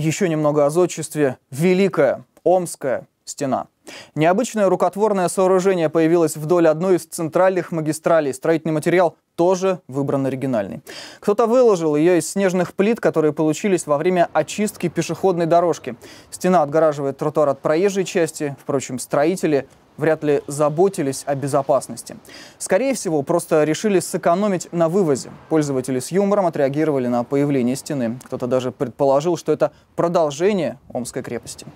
Еще немного о зодчестве. Великая Омская стена. Необычное рукотворное сооружение появилось вдоль одной из центральных магистралей. Строительный материал тоже выбран оригинальный. Кто-то выложил ее из снежных плит, которые получились во время очистки пешеходной дорожки. Стена отгораживает тротуар от проезжей части. Впрочем, строители вряд ли заботились о безопасности. Скорее всего, просто решили сэкономить на вывозе. Пользователи с юмором отреагировали на появление стены. Кто-то даже предположил, что это продолжение Омской крепости.